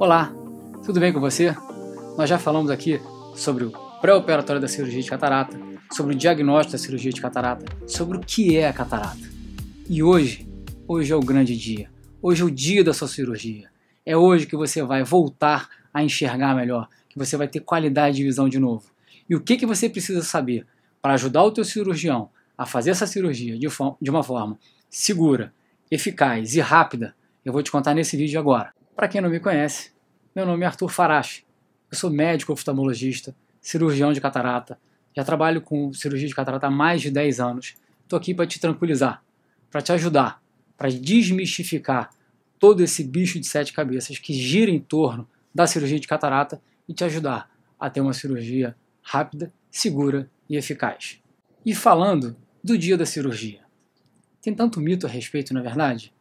Olá, tudo bem com você? Nós já falamos aqui sobre o pré-operatório da cirurgia de catarata, sobre o diagnóstico da cirurgia de catarata, sobre o que é a catarata. E hoje, hoje é o grande dia. Hoje é o dia da sua cirurgia. É hoje que você vai voltar a enxergar melhor, que você vai ter qualidade de visão de novo. E o que, que você precisa saber para ajudar o teu cirurgião a fazer essa cirurgia de, de uma forma segura, eficaz e rápida, eu vou te contar nesse vídeo agora. Para quem não me conhece, meu nome é Arthur Farache. Eu sou médico oftalmologista, cirurgião de catarata. Já trabalho com cirurgia de catarata há mais de 10 anos. Estou aqui para te tranquilizar, para te ajudar, para desmistificar todo esse bicho de sete cabeças que gira em torno da cirurgia de catarata e te ajudar a ter uma cirurgia rápida, segura e eficaz. E falando do dia da cirurgia. Tem tanto mito a respeito, na é verdade?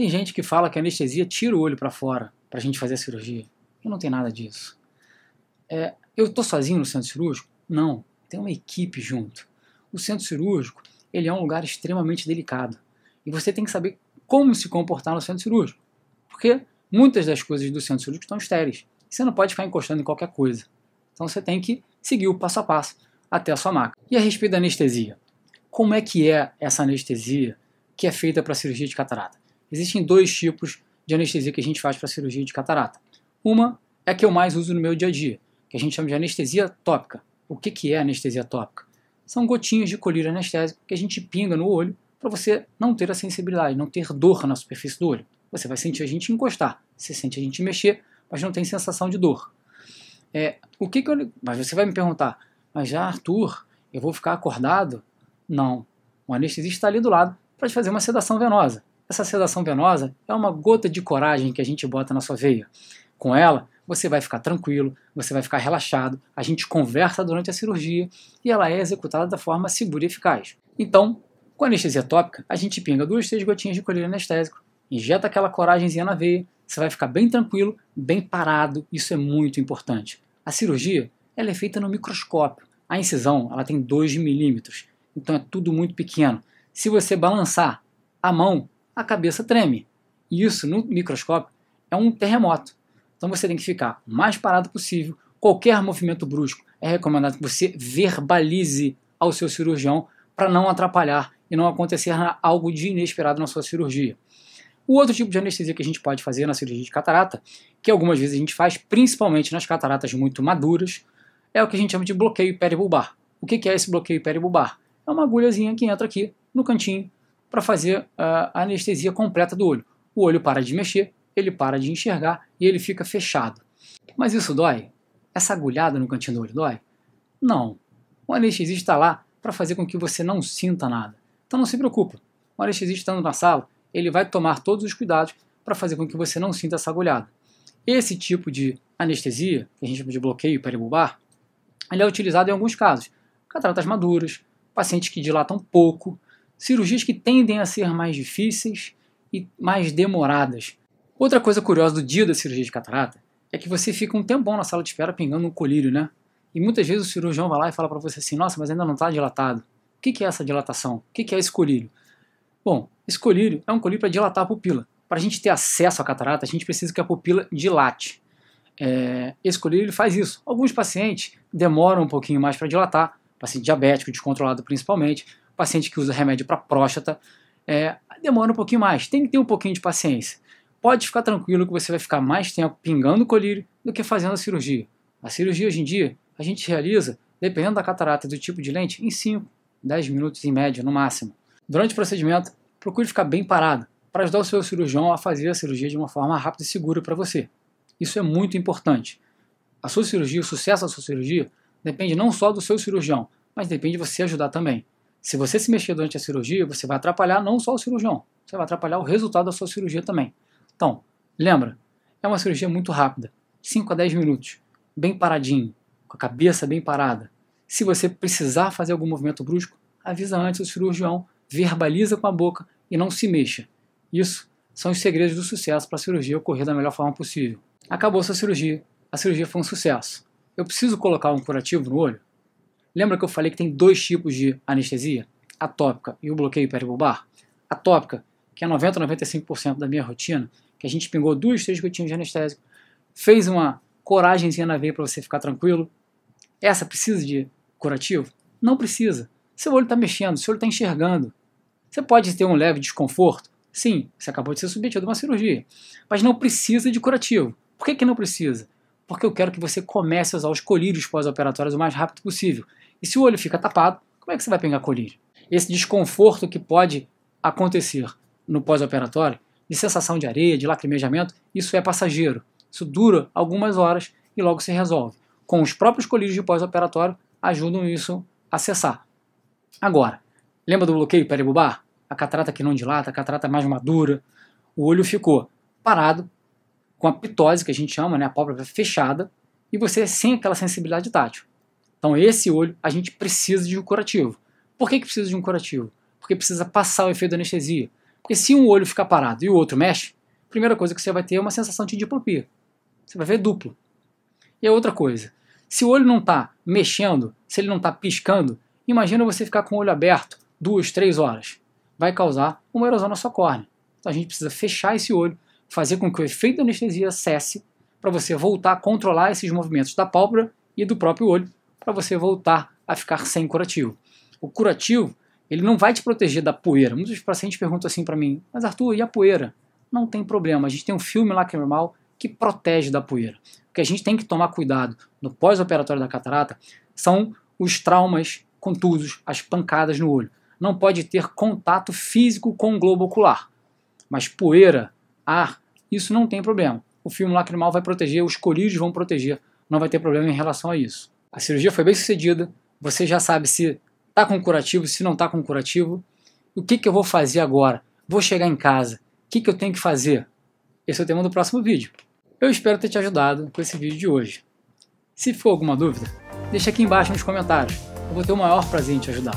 Tem gente que fala que a anestesia tira o olho para fora para a gente fazer a cirurgia. Eu não tenho nada disso. É, eu estou sozinho no centro cirúrgico? Não, tem uma equipe junto. O centro cirúrgico ele é um lugar extremamente delicado e você tem que saber como se comportar no centro cirúrgico, porque muitas das coisas do centro cirúrgico estão estéreis. Você não pode ficar encostando em qualquer coisa. Então você tem que seguir o passo a passo até a sua maca. E a respeito da anestesia, como é que é essa anestesia que é feita para cirurgia de catarata? Existem dois tipos de anestesia que a gente faz para cirurgia de catarata. Uma é a que eu mais uso no meu dia a dia, que a gente chama de anestesia tópica. O que, que é anestesia tópica? São gotinhas de colírio anestésico que a gente pinga no olho para você não ter a sensibilidade, não ter dor na superfície do olho. Você vai sentir a gente encostar, você sente a gente mexer, mas não tem sensação de dor. É, o que, que eu, mas você vai me perguntar, mas já Arthur, eu vou ficar acordado? Não. O anestesista está ali do lado para te fazer uma sedação venosa. Essa sedação venosa é uma gota de coragem que a gente bota na sua veia. Com ela, você vai ficar tranquilo, você vai ficar relaxado, a gente conversa durante a cirurgia e ela é executada da forma segura e eficaz. Então, com anestesia tópica, a gente pinga duas, três gotinhas de colírio anestésico, injeta aquela coragemzinha na veia, você vai ficar bem tranquilo, bem parado, isso é muito importante. A cirurgia ela é feita no microscópio, a incisão ela tem 2 milímetros, então é tudo muito pequeno. Se você balançar a mão, a cabeça treme. E isso, no microscópio, é um terremoto. Então você tem que ficar o mais parado possível. Qualquer movimento brusco é recomendado que você verbalize ao seu cirurgião para não atrapalhar e não acontecer algo de inesperado na sua cirurgia. O outro tipo de anestesia que a gente pode fazer na cirurgia de catarata, que algumas vezes a gente faz, principalmente nas cataratas muito maduras, é o que a gente chama de bloqueio peribulbar. O que é esse bloqueio peribulbar? É uma agulhazinha que entra aqui no cantinho para fazer a anestesia completa do olho. O olho para de mexer, ele para de enxergar e ele fica fechado. Mas isso dói? Essa agulhada no cantinho do olho dói? Não. O anestesista está lá para fazer com que você não sinta nada. Então não se preocupe. O anestesista estando na sala, ele vai tomar todos os cuidados para fazer com que você não sinta essa agulhada. Esse tipo de anestesia, que a gente chama de bloqueio peribulbar, ele é utilizado em alguns casos. Cataratas maduras, pacientes que dilatam pouco, cirurgias que tendem a ser mais difíceis e mais demoradas. Outra coisa curiosa do dia da cirurgia de catarata é que você fica um tempão na sala de espera pingando um colírio, né? E muitas vezes o cirurgião vai lá e fala para você assim: nossa, mas ainda não está dilatado. O que é essa dilatação? O que é esse colírio? Bom, esse colírio é um colírio para dilatar a pupila. Para a gente ter acesso à catarata, a gente precisa que a pupila dilate. É, esse colírio ele faz isso. Alguns pacientes demoram um pouquinho mais para dilatar, paciente diabético, descontrolado principalmente paciente que usa remédio para próstata, é, demora um pouquinho mais, tem que ter um pouquinho de paciência. Pode ficar tranquilo que você vai ficar mais tempo pingando o colírio do que fazendo a cirurgia. A cirurgia hoje em dia a gente realiza, dependendo da catarata e do tipo de lente, em 5, 10 minutos em média, no máximo. Durante o procedimento, procure ficar bem parado para ajudar o seu cirurgião a fazer a cirurgia de uma forma rápida e segura para você. Isso é muito importante. A sua cirurgia, o sucesso da sua cirurgia, depende não só do seu cirurgião, mas depende de você ajudar também. Se você se mexer durante a cirurgia, você vai atrapalhar não só o cirurgião, você vai atrapalhar o resultado da sua cirurgia também. Então, lembra, é uma cirurgia muito rápida, 5 a 10 minutos, bem paradinho, com a cabeça bem parada. Se você precisar fazer algum movimento brusco, avisa antes o cirurgião, verbaliza com a boca e não se mexa. Isso são os segredos do sucesso para a cirurgia ocorrer da melhor forma possível. Acabou sua cirurgia, a cirurgia foi um sucesso. Eu preciso colocar um curativo no olho? Lembra que eu falei que tem dois tipos de anestesia? a tópica e o bloqueio A tópica, que é 90 ou 95% da minha rotina, que a gente pingou duas, três gotinhas de anestésico, fez uma coragemzinha na veia para você ficar tranquilo. Essa precisa de curativo? Não precisa. Seu olho está mexendo, seu olho está enxergando. Você pode ter um leve desconforto? Sim, você acabou de ser submetido a uma cirurgia. Mas não precisa de curativo. Por que, que não precisa? porque eu quero que você comece a usar os colírios pós-operatórios o mais rápido possível. E se o olho fica tapado, como é que você vai pegar colírio? Esse desconforto que pode acontecer no pós-operatório, de sensação de areia, de lacrimejamento, isso é passageiro. Isso dura algumas horas e logo se resolve. Com os próprios colírios de pós-operatório, ajudam isso a cessar. Agora, lembra do bloqueio peribubar? A catarata que não dilata, a catarata mais madura. O olho ficou parado com a ptose que a gente chama, né, a pálpebra fechada, e você sem aquela sensibilidade tátil. Então, esse olho, a gente precisa de um curativo. Por que, que precisa de um curativo? Porque precisa passar o efeito da anestesia. Porque se um olho ficar parado e o outro mexe, a primeira coisa que você vai ter é uma sensação de diplopia. Você vai ver duplo. E a outra coisa, se o olho não está mexendo, se ele não está piscando, imagina você ficar com o olho aberto duas, três horas. Vai causar uma erosão na sua córnea. Então a gente precisa fechar esse olho fazer com que o efeito da anestesia cesse para você voltar a controlar esses movimentos da pálpebra e do próprio olho para você voltar a ficar sem curativo. O curativo, ele não vai te proteger da poeira. Muitos pacientes perguntam assim para mim, mas Arthur, e a poeira? Não tem problema, a gente tem um filme lacrimal é que protege da poeira. O que a gente tem que tomar cuidado no pós-operatório da catarata são os traumas contusos, as pancadas no olho. Não pode ter contato físico com o globo ocular. Mas poeira, ar, ah, isso não tem problema. O filme lacrimal vai proteger, os colírios vão proteger, não vai ter problema em relação a isso. A cirurgia foi bem sucedida, você já sabe se está com curativo, se não está com curativo. O que, que eu vou fazer agora? Vou chegar em casa, o que, que eu tenho que fazer? Esse é o tema do próximo vídeo. Eu espero ter te ajudado com esse vídeo de hoje. Se for alguma dúvida, deixa aqui embaixo nos comentários. Eu vou ter o maior prazer em te ajudar.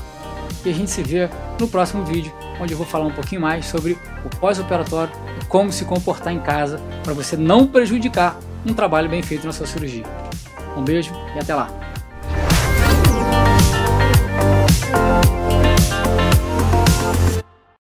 E a gente se vê no próximo vídeo, onde eu vou falar um pouquinho mais sobre o pós-operatório como se comportar em casa para você não prejudicar um trabalho bem feito na sua cirurgia. Um beijo e até lá!